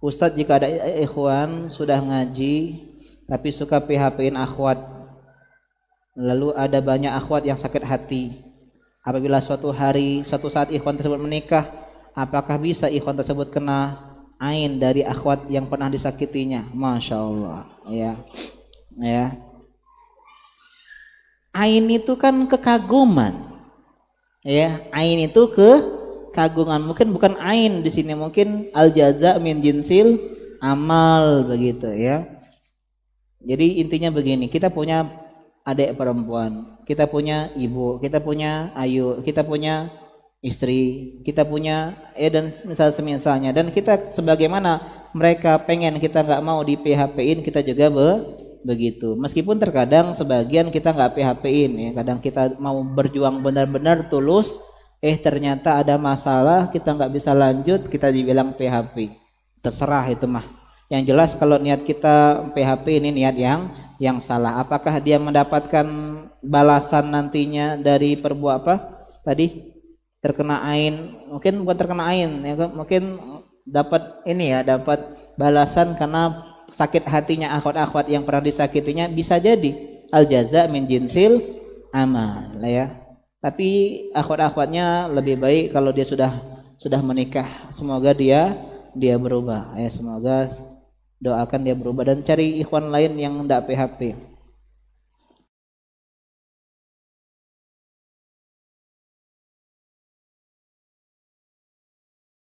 Ustadz jika ada ikhwan sudah ngaji tapi suka PHP-in akhwat lalu ada banyak akhwat yang sakit hati apabila suatu hari suatu saat ikhwan tersebut menikah apakah bisa ikhwan tersebut kena ain dari akhwat yang pernah disakitinya Masya Allah ya ya ain itu kan kekaguman ya ain itu ke kagungan mungkin bukan ain di sini mungkin al jaza min jinsil amal begitu ya jadi intinya begini kita punya adik perempuan kita punya ibu kita punya ayu kita punya istri kita punya ya dan misal semisalnya dan kita sebagaimana mereka pengen kita nggak mau di PHP in kita juga be begitu. Meskipun terkadang sebagian kita nggak PHP-in ya, kadang kita mau berjuang benar-benar tulus eh ternyata ada masalah kita nggak bisa lanjut kita dibilang PHP terserah itu mah yang jelas kalau niat kita PHP ini niat yang yang salah apakah dia mendapatkan balasan nantinya dari perbuat apa tadi terkena ain mungkin bukan terkena ain ya kan? mungkin dapat ini ya dapat balasan karena sakit hatinya akhwat-akhwat yang pernah disakitinya bisa jadi al jaza min jinsil amal ya tapi akhwat-akhwatnya lebih baik kalau dia sudah sudah menikah. Semoga dia dia berubah. Ya semoga doakan dia berubah dan cari ikhwan lain yang tidak PHP.